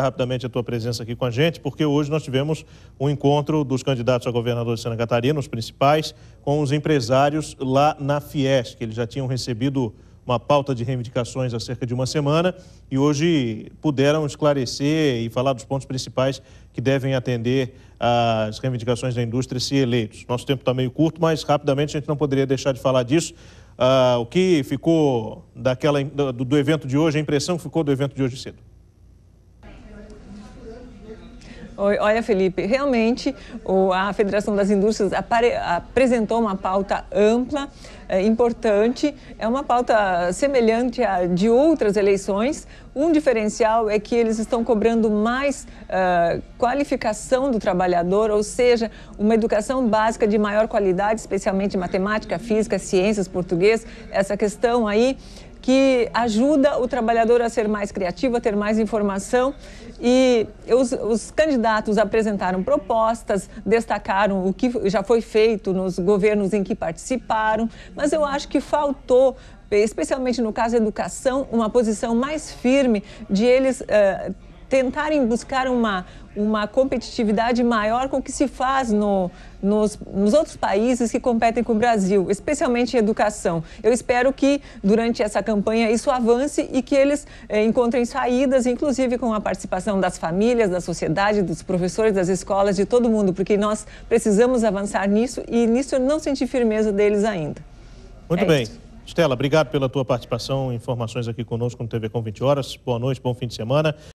rapidamente a tua presença aqui com a gente, porque hoje nós tivemos um encontro dos candidatos a governador de Santa Catarina, os principais, com os empresários lá na Fiesc. Eles já tinham recebido uma pauta de reivindicações há cerca de uma semana e hoje puderam esclarecer e falar dos pontos principais que devem atender às reivindicações da indústria se eleitos. Nosso tempo está meio curto, mas rapidamente a gente não poderia deixar de falar disso. Ah, o que ficou daquela, do, do evento de hoje, a impressão que ficou do evento de hoje cedo? Olha, Felipe, realmente a Federação das Indústrias apresentou uma pauta ampla, é, importante, é uma pauta semelhante à de outras eleições. Um diferencial é que eles estão cobrando mais uh, qualificação do trabalhador, ou seja, uma educação básica de maior qualidade, especialmente matemática, física, ciências, português, essa questão aí que ajuda o trabalhador a ser mais criativo, a ter mais informação. E os, os, candidatos apresentaram propostas, destacaram o que já foi feito nos governos em que participaram, mas eu acho que faltou. Especialmente no caso da educação, uma posição mais firme de eles uh, tentarem buscar uma, uma competitividade maior com o que se faz no, nos, nos outros países que competem com o Brasil, especialmente em educação. Eu espero que durante essa campanha isso avance e que eles eh, encontrem saídas, inclusive com a participação das famílias, da sociedade, dos professores, das escolas, de todo mundo, porque nós precisamos avançar nisso e nisso eu não senti firmeza deles ainda. Muito é bem. Isso. Estela, obrigado pela tua participação, informações aqui conosco no TV com 20 horas. Boa noite, bom fim de semana.